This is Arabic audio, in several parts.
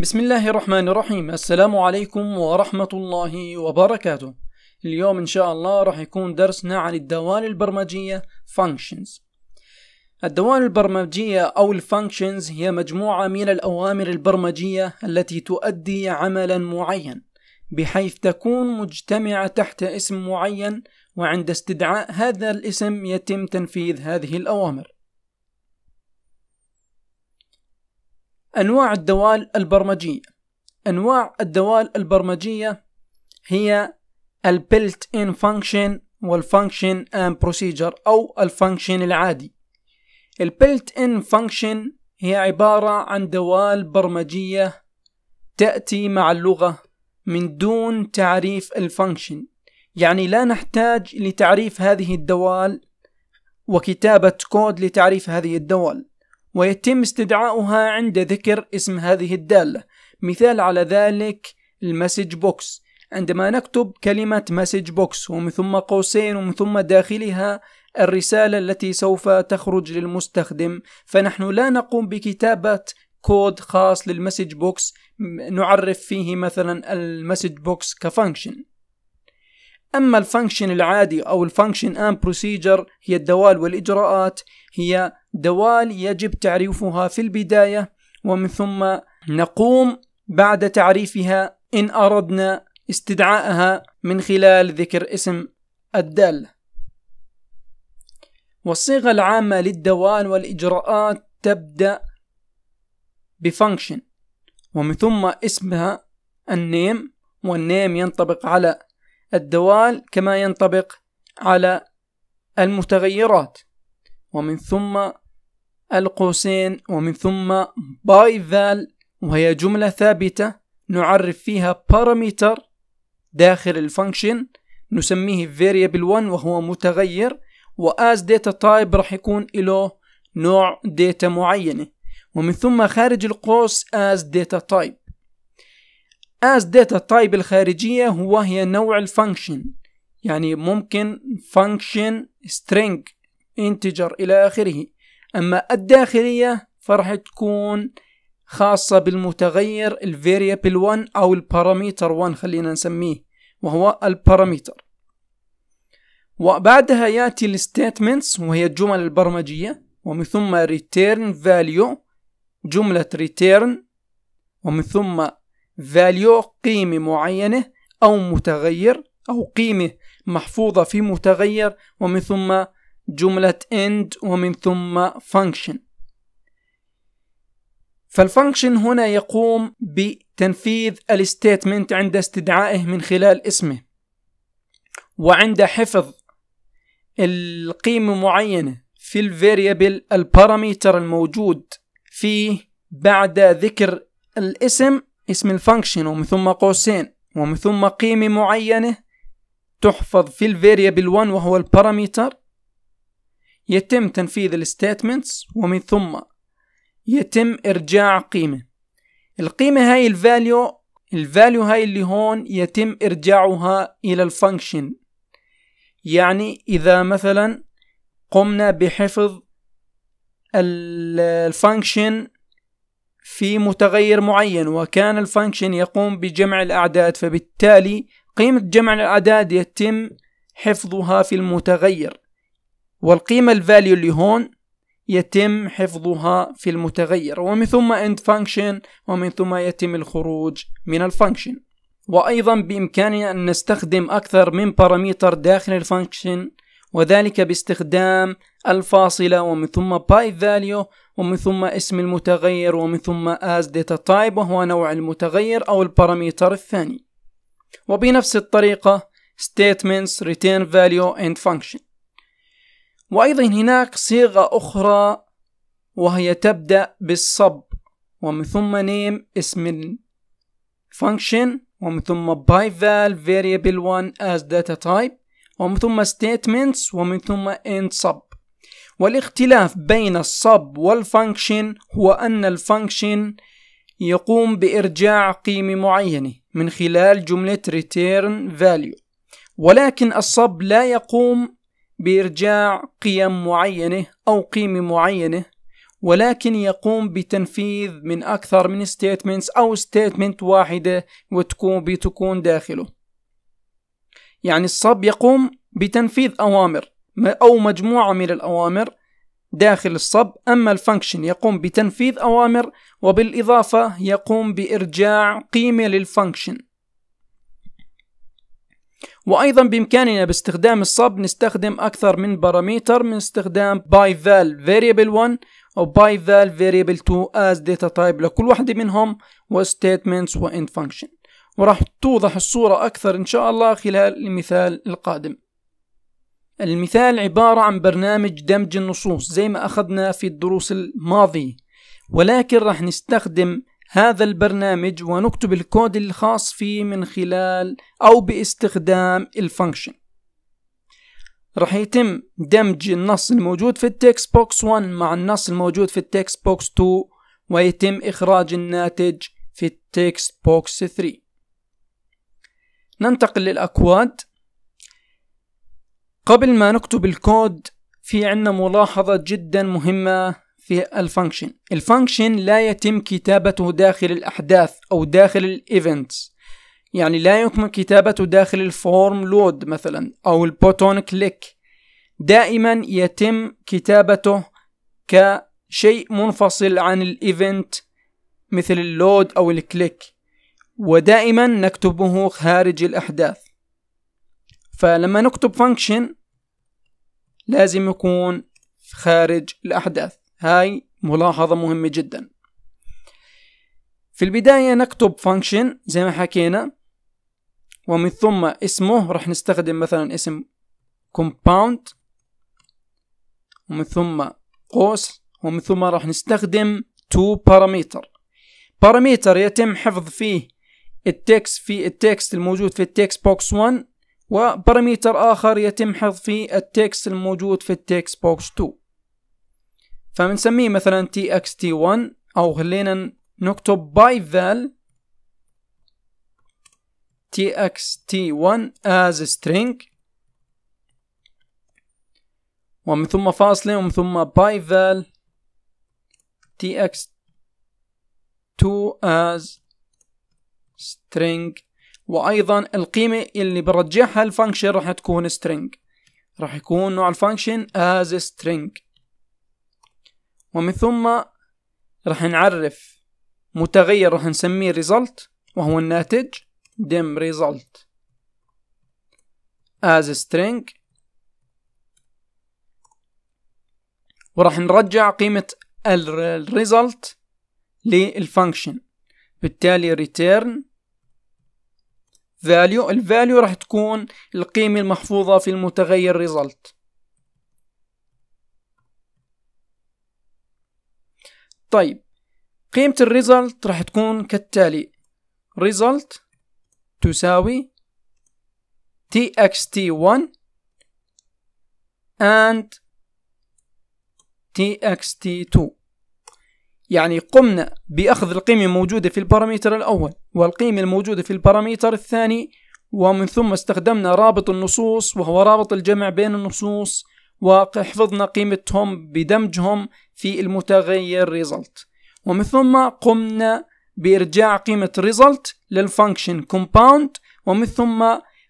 بسم الله الرحمن الرحيم السلام عليكم ورحمة الله وبركاته اليوم إن شاء الله راح يكون درسنا عن الدوال البرمجية functions الدوال البرمجية أو functions هي مجموعة من الأوامر البرمجية التي تؤدي عملا معين بحيث تكون مجتمعة تحت اسم معين وعند استدعاء هذا الاسم يتم تنفيذ هذه الأوامر أنواع الدوال البرمجية أنواع الدوال البرمجية هي البلت ان فانكشن والفانكشن ان بروسيجر أو الفانكشن العادي البلت ان فانكشن هي عبارة عن دوال برمجية تأتي مع اللغة من دون تعريف الفانكشن يعني لا نحتاج لتعريف هذه الدوال وكتابة كود لتعريف هذه الدوال ويتم استدعاؤها عند ذكر اسم هذه الدالة مثال على ذلك المسج بوكس عندما نكتب كلمة مسج بوكس ومن ثم قوسين ومن ثم داخلها الرسالة التي سوف تخرج للمستخدم فنحن لا نقوم بكتابة كود خاص للمسج بوكس نعرف فيه مثلا المسج بوكس كفانكشن أما الفانكشن العادي أو الفانكشن آن بروسيجر هي الدوال والإجراءات هي دوال يجب تعريفها في البداية ومن ثم نقوم بعد تعريفها إن أردنا استدعائها من خلال ذكر اسم الدالة والصيغة العامة للدوال والإجراءات تبدأ بفانكشن ومن ثم اسمها النيم والنيم ينطبق على الدوال كما ينطبق على المتغيرات ومن ثم القوسين ومن ثم باي ذال وهي جملة ثابتة نعرف فيها بارامتر داخل الفانكشن نسميه variable 1 وهو متغير واز داتا تايب راح يكون له نوع داتا معينة ومن ثم خارج القوس as data type as data type الخارجية وهي نوع الفانكشن يعني ممكن function string integer إلى آخره أما الداخلية فرح تكون خاصة بالمتغير variable 1 أو parameter 1 خلينا نسميه وهو parameter وبعدها يأتي statements وهي الجمل البرمجية ومن ثم return value جملة return ومن ثم فاليو قيمة معينة أو متغير أو قيمة محفوظة في متغير ومن ثم جملة end ومن ثم function فالفانكشن هنا يقوم بتنفيذ الستيتمنت عند استدعائه من خلال اسمه وعند حفظ القيمة معينة في الفاريبل الباراميتر الموجود فيه بعد ذكر الاسم اسم الفانكشن ومن ثم قوسين ومن ثم قيمة معينة تحفظ في الفاريبل 1 وهو البارامتر يتم تنفيذ الستيتمنتس ومن ثم يتم إرجاع قيمة القيمة هاي الفاليو الفاليو هاي اللي هون يتم إرجاعها إلى الفانكشن يعني إذا مثلا قمنا بحفظ الفانكشن في متغير معين وكان الفانكشن يقوم بجمع الأعداد فبالتالي قيمة جمع الأعداد يتم حفظها في المتغير والقيمة الفاليو اللي هون يتم حفظها في المتغير ومن ثم end function ومن ثم يتم الخروج من الفانكشن وأيضا بإمكاننا أن نستخدم أكثر من باراميتر داخل الفانكشن وذلك باستخدام الفاصلة ومن ثم باي فاليو ومن ثم اسم المتغير ومن ثم as data type وهو نوع المتغير أو الباراميتر الثاني وبنفس الطريقة statements return value and function وأيضا هناك صيغة أخرى وهي تبدأ بالصب ومن ثم name اسم function ومن ثم by val variable 1 as data type ومن ثم statements ومن ثم end sub والاختلاف بين السب والفانكشن هو أن الفانكشن يقوم بإرجاع قيمة معينة من خلال جملة return value ولكن السب لا يقوم بإرجاع قيم معينة أو قيمة معينة ولكن يقوم بتنفيذ من أكثر من statements أو statement واحدة وتكون بتكون داخله يعني الصب يقوم بتنفيذ أوامر أو مجموعة من الأوامر داخل الصب أما الفانكشن يقوم بتنفيذ أوامر وبالإضافة يقوم بإرجاع قيمة للفانكشن وأيضا بإمكاننا باستخدام الصب نستخدم أكثر من باراميتر من استخدام byval variable 1 أو byval variable 2 as data type لكل واحدة منهم و statements و end function وراح توضح الصورة أكثر إن شاء الله خلال المثال القادم المثال عبارة عن برنامج دمج النصوص زي ما أخذنا في الدروس الماضية ولكن راح نستخدم هذا البرنامج ونكتب الكود الخاص فيه من خلال أو باستخدام الفانكشن راح يتم دمج النص الموجود في التكست بوكس 1 مع النص الموجود في التكست بوكس 2 ويتم إخراج الناتج في التكست بوكس 3 ننتقل للأكواد قبل ما نكتب الكود في عنا ملاحظة جدا مهمة في الفانكشن الفانكشن لا يتم كتابته داخل الأحداث أو داخل الايفنتس يعني لا يمكن كتابته داخل الفورم لود مثلا أو البوتون كليك دائما يتم كتابته كشيء منفصل عن الايفنت مثل اللود أو الكليك ودائما نكتبه خارج الأحداث فلما نكتب فانكشن لازم يكون خارج الأحداث هاي ملاحظة مهمة جدا في البداية نكتب فانكشن زي ما حكينا ومن ثم اسمه راح نستخدم مثلا اسم compound ومن ثم قوس ومن ثم راح نستخدم two parameter parameter يتم حفظ فيه التكست في التكست الموجود في التكست بوكس 1 وباراميتر آخر يتم حفظ في التكست الموجود في التكست بوكس 2 فبنسميه مثلا txt1 أو خلينا نكتب byval txt1 as string ومن ثم فاصلة ومن ثم byval tx2 as string وايضا القيمة اللي برجعها الفانكشن راح تكون string راح يكون نوع الفانكشن as string ومن ثم راح نعرف متغير راح نسميه result وهو الناتج dim result as string وراح نرجع قيمة الريزلت للفانكشن بالتالي ريتيرن فاليو الفاليو راح تكون القيمة المحفوظة في المتغير ريزلت طيب قيمة الريزلت راح تكون كالتالي result تساوي txt1 and txt2 يعني قمنا بأخذ القيمة الموجودة في البارامتر الأول والقيمة الموجودة في البارامتر الثاني ومن ثم استخدمنا رابط النصوص وهو رابط الجمع بين النصوص وحفظنا قيمتهم بدمجهم في المتغير result ومن ثم قمنا بإرجاع قيمة result للfunction compound ومن ثم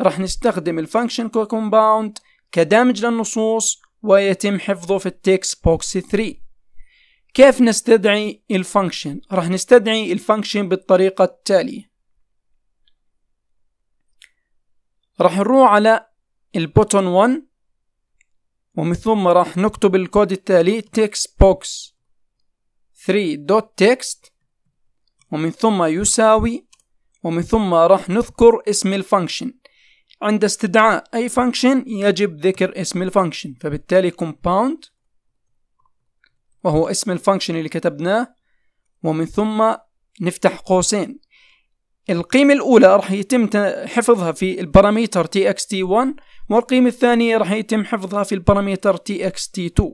راح نستخدم الفانكشن compound كدامج للنصوص ويتم حفظه في التكست بوكس 3 كيف نستدعي الفانكشن راح نستدعي الفانكشن بالطريقة التالية راح نروح على البوتون 1 ومن ثم راح نكتب الكود التالي textbox 3.text ومن ثم يساوي ومن ثم راح نذكر اسم الفانكشن عند استدعاء أي فانكشن يجب ذكر اسم الفانكشن فبالتالي compound وهو اسم الفانكشن اللي كتبناه ومن ثم نفتح قوسين القيمة الأولى راح يتم حفظها في الباراميتر txt1 والقيمة الثانية راح يتم حفظها في الباراميتر txt2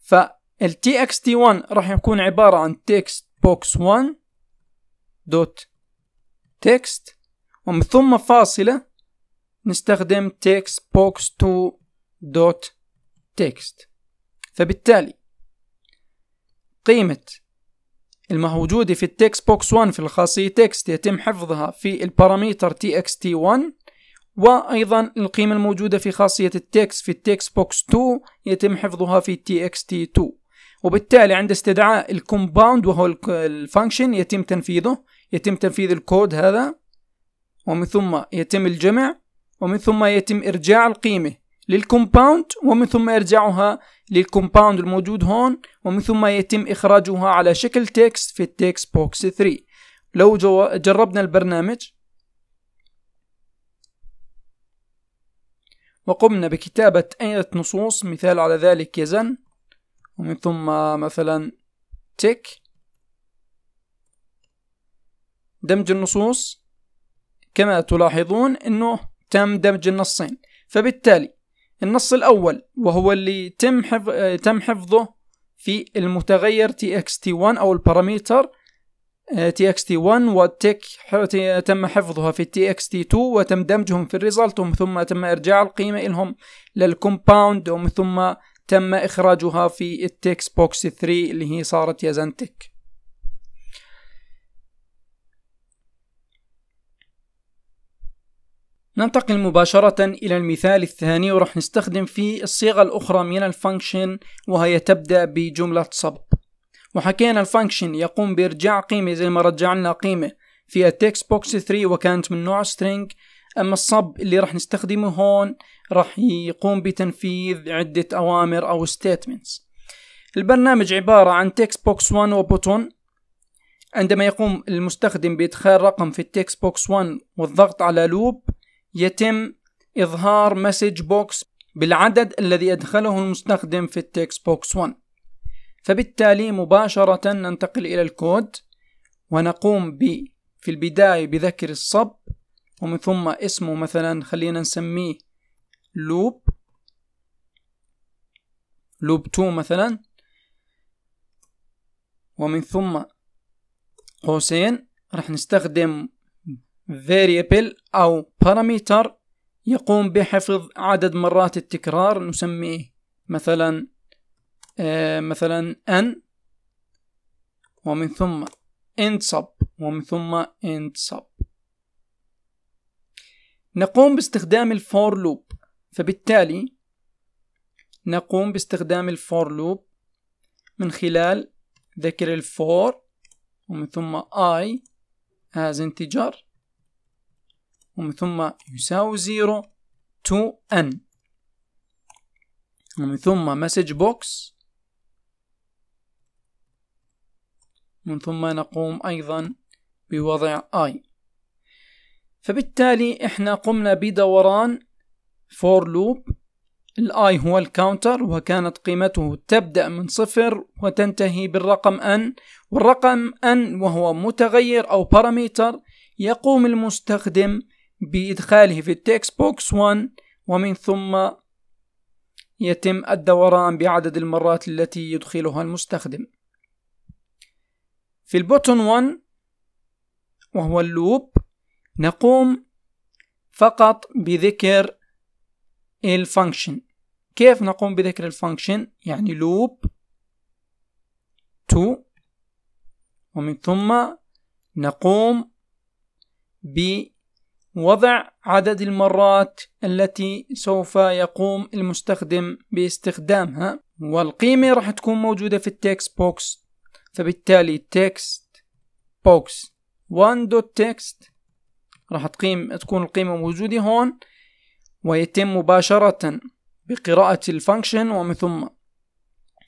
فال txt1 راح يكون عبارة عن textbox1 دوت text ومن ثم فاصلة نستخدم textbox2 دوت text فبالتالي قيمة الموجودة في التكست بوكس 1 في الخاصية تكست يتم حفظها في الباراميتر txt1 وأيضا القيمة الموجودة في خاصية التكست في التكست بوكس 2 يتم حفظها في txt2 وبالتالي عند استدعاء الكومباوند وهو الفانكشن يتم تنفيذه يتم تنفيذ الكود هذا ومن ثم يتم الجمع ومن ثم يتم إرجاع القيمة للكومباوند ومن ثم يرجعها للكومباوند الموجود هون ومن ثم يتم إخراجها على شكل تكست في التكست بوكس 3 لو جربنا البرنامج وقمنا بكتابة أي نصوص مثال على ذلك يزن ومن ثم مثلا تك دمج النصوص كما تلاحظون أنه تم دمج النصين فبالتالي النص الأول وهو اللي تم حفظ آه، تم حفظه في المتغير txt1 أو الباراميتر آه، txt1 والتك تم حفظها في txt2 وتم دمجهم في الريزلت ومن ثم تم إرجاع القيمة إلهم للكومباوند ومن ثم تم إخراجها في التكس بوكس 3 اللي هي صارت يزن تك ننتقل مباشرة إلى المثال الثاني وراح نستخدم فيه الصيغة الأخرى من الفانكشن وهي تبدأ بجملة صب وحكينا الفانكشن يقوم بإرجاع قيمة زي ما رجعنا قيمة في التكست بوكس 3 وكانت من نوع string أما الصب اللي راح نستخدمه هون راح يقوم بتنفيذ عدة أوامر أو statements البرنامج عبارة عن تكست بوكس 1 وبوتون عندما يقوم المستخدم بإدخال رقم في التكست بوكس 1 والضغط على لوب يتم إظهار مسج بوكس بالعدد الذي أدخله المستخدم في التكست بوكس 1 فبالتالي مباشرة ننتقل إلى الكود ونقوم ب في البداية بذكر الصب ومن ثم اسمه مثلا خلينا نسميه لوب لوب 2 مثلا ومن ثم قوسين راح نستخدم variable أو parameter يقوم بحفظ عدد مرات التكرار نسميه مثلا آه مثلا n ومن ثم end sub ومن ثم end sub نقوم باستخدام الفور لوب فبالتالي نقوم باستخدام الفور لوب من خلال ذكر الفور ومن ثم i as integer ومن ثم يساوي زيرو to n ومن ثم مسج بوكس ومن ثم نقوم أيضا بوضع i فبالتالي احنا قمنا بدوران for loop الاي هو الكاونتر وكانت قيمته تبدأ من صفر وتنتهي بالرقم n والرقم n وهو متغير أو باراميتر يقوم المستخدم بإدخاله في التكست بوكس 1 ومن ثم يتم الدوران بعدد المرات التي يدخلها المستخدم في البوتون 1 وهو اللوب نقوم فقط بذكر الفانكشن كيف نقوم بذكر الفانكشن يعني لوب 2 ومن ثم نقوم ب وضع عدد المرات التي سوف يقوم المستخدم باستخدامها والقيمة راح تكون موجودة في التكست بوكس فبالتالي تكست بوكس 1.text راح تقيم تكون القيمة موجودة هون ويتم مباشرة بقراءة الفانكشن ومن ثم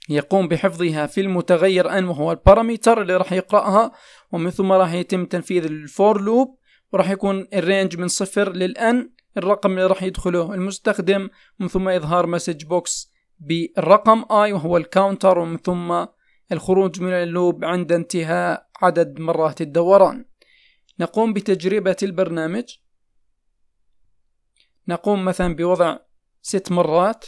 يقوم بحفظها في المتغير ان وهو البارامتر اللي راح يقرأها ومن ثم راح يتم تنفيذ الفور لوب وراح يكون الرينج من صفر للان الرقم اللي راح يدخله المستخدم ومن ثم اظهار مسج بوكس بالرقم i وهو الكاونتر ومن ثم الخروج من اللوب عند انتهاء عدد مرات الدوران نقوم بتجربة البرنامج نقوم مثلا بوضع ست مرات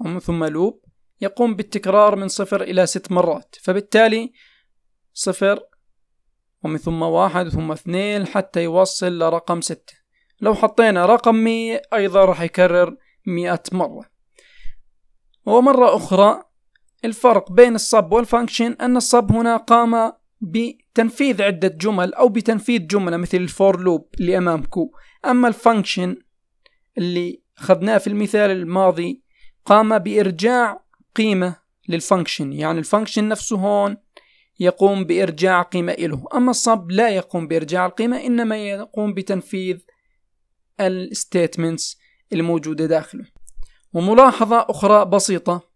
ومن ثم لوب يقوم بالتكرار من صفر إلى ست مرات فبالتالي صفر ومن ثم واحد ثم اثنين حتى يوصل لرقم ستة لو حطينا رقم مية أيضا راح يكرر مئة مرة ومرة أخرى الفرق بين الصب والفانكشن أن الصب هنا قام بتنفيذ عدة جمل أو بتنفيذ جملة مثل الفور لوب اللي أمامكم أما الفانكشن اللي أخذناه في المثال الماضي قام بإرجاع قيمة للفانكشن يعني الفانكشن نفسه هون يقوم بإرجاع قيمة له أما الصب لا يقوم بإرجاع القيمة إنما يقوم بتنفيذ الستيتمنتس الموجودة داخله وملاحظة أخرى بسيطة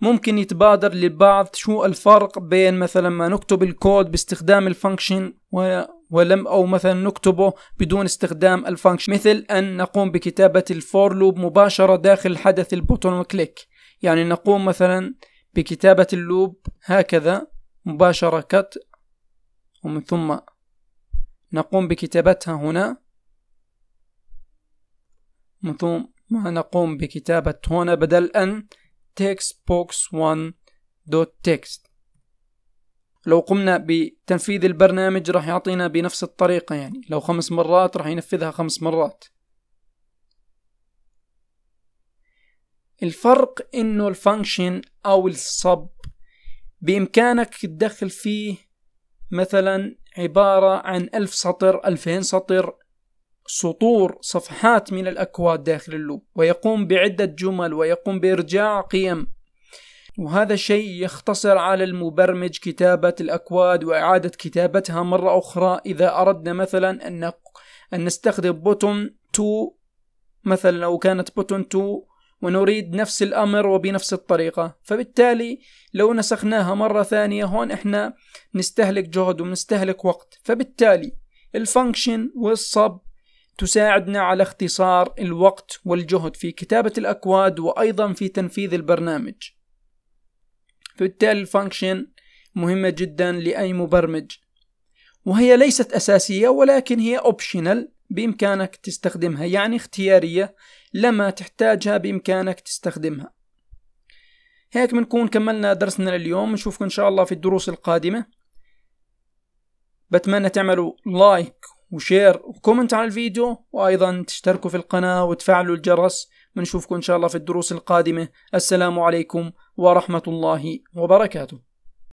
ممكن يتبادر للبعض شو الفرق بين مثلا ما نكتب الكود باستخدام الفانكشن ولم أو مثلا نكتبه بدون استخدام الفانكشن مثل أن نقوم بكتابة الفور لوب مباشرة داخل حدث البوتون وكليك يعني نقوم مثلا بكتابة اللوب هكذا مباشرة كت ومن ثم نقوم بكتابتها هنا من ثم نقوم بكتابة هنا بدل أن textbox1.text لو قمنا بتنفيذ البرنامج راح يعطينا بنفس الطريقة يعني لو خمس مرات راح ينفذها خمس مرات الفرق انه الفانكشن او السب بإمكانك تدخل فيه مثلا عبارة عن ألف سطر ألفين سطر سطور صفحات من الأكواد داخل اللوب ويقوم بعدة جمل ويقوم بإرجاع قيم وهذا شيء يختصر على المبرمج كتابة الأكواد وإعادة كتابتها مرة أخرى إذا أردنا مثلا أن أن نستخدم بوتون 2 مثلا لو كانت بوتون 2 ونريد نفس الأمر وبنفس الطريقة فبالتالي لو نسخناها مرة ثانية هون إحنا نستهلك جهد ونستهلك وقت فبالتالي الفانكشن والصب تساعدنا على اختصار الوقت والجهد في كتابة الأكواد وأيضا في تنفيذ البرنامج فبالتالي الفانكشن مهمة جدا لأي مبرمج وهي ليست أساسية ولكن هي أوبشنال بإمكانك تستخدمها يعني اختيارية لما تحتاجها بإمكانك تستخدمها هيك بنكون كملنا درسنا لليوم نشوفكم إن شاء الله في الدروس القادمة بتمنى تعملوا لايك وشير وكومنت على الفيديو وأيضا تشتركوا في القناة وتفعلوا الجرس بنشوفكم إن شاء الله في الدروس القادمة السلام عليكم ورحمة الله وبركاته